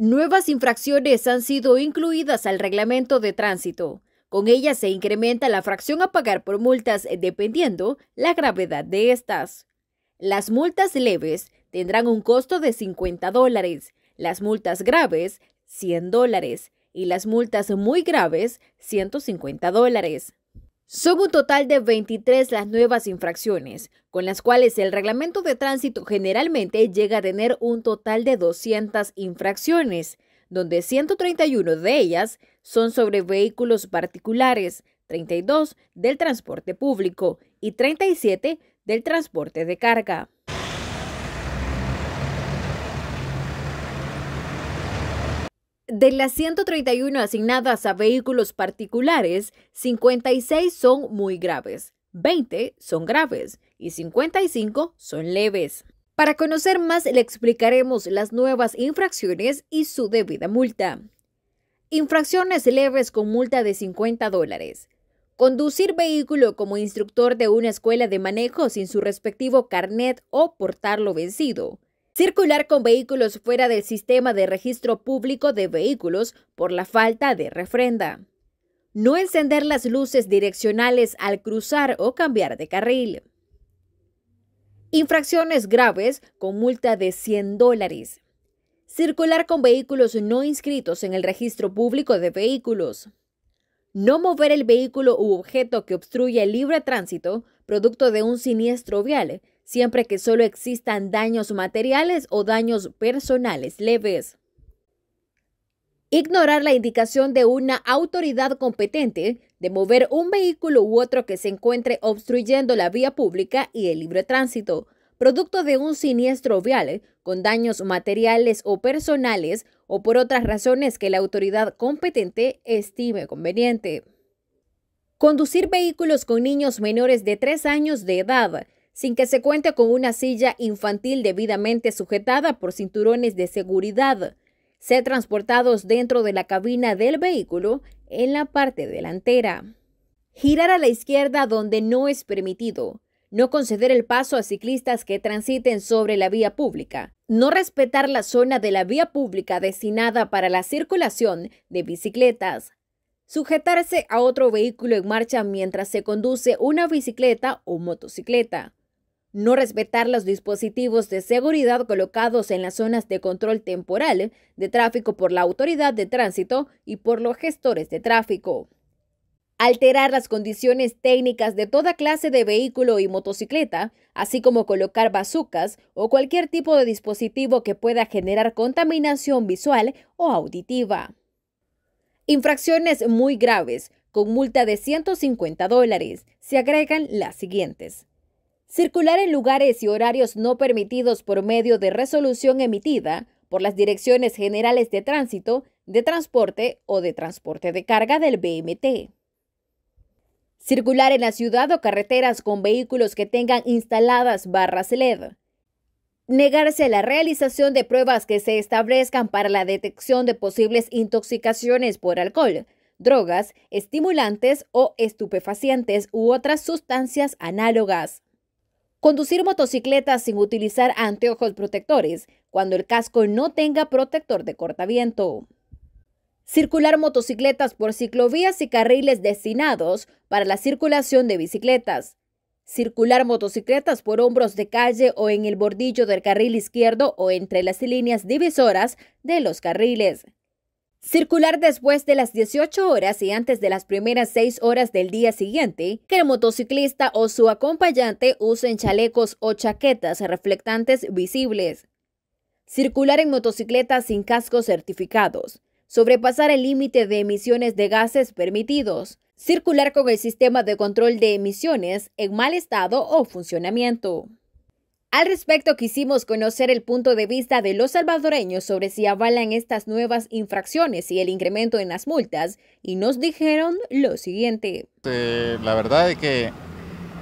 Nuevas infracciones han sido incluidas al reglamento de tránsito. Con ellas se incrementa la fracción a pagar por multas eh, dependiendo la gravedad de estas. Las multas leves tendrán un costo de 50 dólares, las multas graves 100 dólares y las multas muy graves 150 dólares. Son un total de 23 las nuevas infracciones, con las cuales el reglamento de tránsito generalmente llega a tener un total de 200 infracciones, donde 131 de ellas son sobre vehículos particulares, 32 del transporte público y 37 del transporte de carga. De las 131 asignadas a vehículos particulares, 56 son muy graves, 20 son graves y 55 son leves. Para conocer más le explicaremos las nuevas infracciones y su debida multa. Infracciones leves con multa de 50 dólares. Conducir vehículo como instructor de una escuela de manejo sin su respectivo carnet o portarlo vencido Circular con vehículos fuera del sistema de registro público de vehículos por la falta de refrenda. No encender las luces direccionales al cruzar o cambiar de carril. Infracciones graves con multa de 100 dólares. Circular con vehículos no inscritos en el registro público de vehículos. No mover el vehículo u objeto que obstruya el libre tránsito producto de un siniestro vial siempre que solo existan daños materiales o daños personales leves. Ignorar la indicación de una autoridad competente de mover un vehículo u otro que se encuentre obstruyendo la vía pública y el libre tránsito, producto de un siniestro vial, con daños materiales o personales o por otras razones que la autoridad competente estime conveniente. Conducir vehículos con niños menores de 3 años de edad, sin que se cuente con una silla infantil debidamente sujetada por cinturones de seguridad, ser transportados dentro de la cabina del vehículo en la parte delantera. Girar a la izquierda donde no es permitido. No conceder el paso a ciclistas que transiten sobre la vía pública. No respetar la zona de la vía pública destinada para la circulación de bicicletas. Sujetarse a otro vehículo en marcha mientras se conduce una bicicleta o motocicleta no respetar los dispositivos de seguridad colocados en las zonas de control temporal de tráfico por la autoridad de tránsito y por los gestores de tráfico. Alterar las condiciones técnicas de toda clase de vehículo y motocicleta, así como colocar bazucas o cualquier tipo de dispositivo que pueda generar contaminación visual o auditiva. Infracciones muy graves, con multa de 150 dólares, se agregan las siguientes. Circular en lugares y horarios no permitidos por medio de resolución emitida por las Direcciones Generales de Tránsito, de Transporte o de Transporte de Carga del BMT. Circular en la ciudad o carreteras con vehículos que tengan instaladas barras LED. Negarse a la realización de pruebas que se establezcan para la detección de posibles intoxicaciones por alcohol, drogas, estimulantes o estupefacientes u otras sustancias análogas. Conducir motocicletas sin utilizar anteojos protectores cuando el casco no tenga protector de cortaviento. Circular motocicletas por ciclovías y carriles destinados para la circulación de bicicletas. Circular motocicletas por hombros de calle o en el bordillo del carril izquierdo o entre las líneas divisoras de los carriles. Circular después de las 18 horas y antes de las primeras 6 horas del día siguiente, que el motociclista o su acompañante usen chalecos o chaquetas reflectantes visibles. Circular en motocicleta sin cascos certificados. Sobrepasar el límite de emisiones de gases permitidos. Circular con el sistema de control de emisiones en mal estado o funcionamiento. Al respecto, quisimos conocer el punto de vista de los salvadoreños sobre si avalan estas nuevas infracciones y el incremento en las multas, y nos dijeron lo siguiente. Este, la verdad es que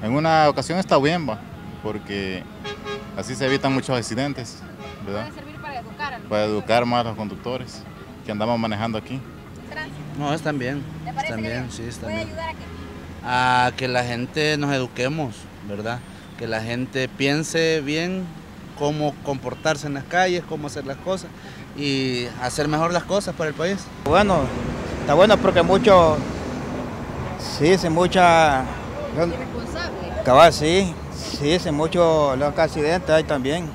en una ocasión está bien, ¿va? porque así se evitan muchos accidentes. ¿verdad? ¿Puede servir para educar Para educar más a los conductores que andamos manejando aquí. No, están bien. están bien, sí, están bien. ayudar a que... A que la gente nos eduquemos, ¿verdad? que la gente piense bien cómo comportarse en las calles, cómo hacer las cosas y hacer mejor las cosas para el país. Bueno, está bueno porque mucho, sí, se mucha... Cabal, sí, sí, se mucho los accidentes hay también.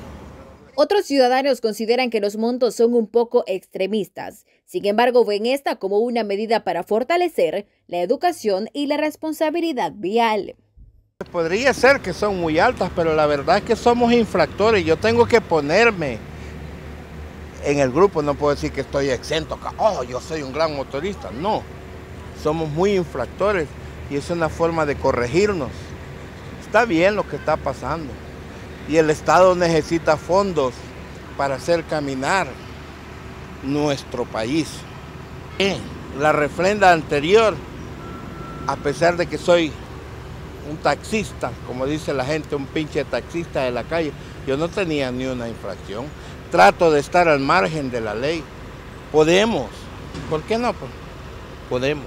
Otros ciudadanos consideran que los montos son un poco extremistas. Sin embargo, ven esta como una medida para fortalecer la educación y la responsabilidad vial. Podría ser que son muy altas, pero la verdad es que somos infractores. Yo tengo que ponerme en el grupo. No puedo decir que estoy exento. Oh, yo soy un gran motorista. No, somos muy infractores y es una forma de corregirnos. Está bien lo que está pasando. Y el Estado necesita fondos para hacer caminar nuestro país. la refrenda anterior, a pesar de que soy un taxista, como dice la gente, un pinche taxista de la calle. Yo no tenía ni una infracción. Trato de estar al margen de la ley. Podemos. ¿Por qué no? Pues, podemos.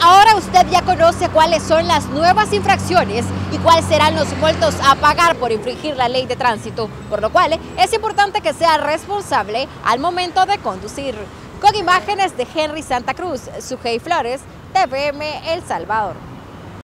Ahora usted ya conoce cuáles son las nuevas infracciones y cuáles serán los vueltos a pagar por infringir la ley de tránsito, por lo cual eh, es importante que sea responsable al momento de conducir. Con imágenes de Henry Santa Cruz, Sujei Flores, TVM El Salvador.